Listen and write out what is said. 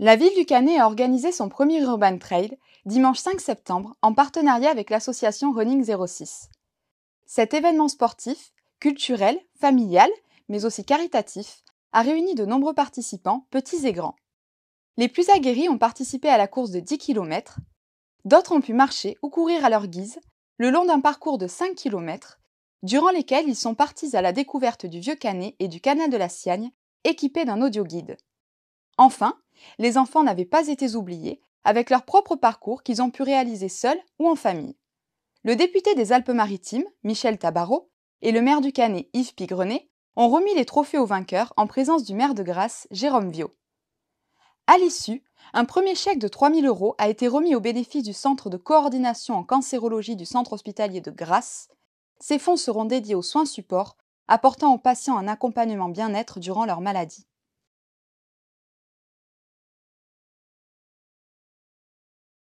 La ville du Canet a organisé son premier Urban Trail dimanche 5 septembre en partenariat avec l'association Running 06. Cet événement sportif, culturel, familial, mais aussi caritatif, a réuni de nombreux participants, petits et grands. Les plus aguerris ont participé à la course de 10 km, d'autres ont pu marcher ou courir à leur guise le long d'un parcours de 5 km, durant lesquels ils sont partis à la découverte du Vieux Canet et du Canal de la Siagne, équipés d'un audioguide. Enfin, les enfants n'avaient pas été oubliés, avec leur propre parcours qu'ils ont pu réaliser seuls ou en famille. Le député des Alpes-Maritimes, Michel Tabarot, et le maire du Canet, Yves Pigrenet, ont remis les trophées aux vainqueurs en présence du maire de Grasse, Jérôme Viau. À l'issue, un premier chèque de 3 000 euros a été remis au bénéfice du Centre de coordination en cancérologie du Centre hospitalier de Grasse. Ces fonds seront dédiés aux soins supports, apportant aux patients un accompagnement bien-être durant leur maladie.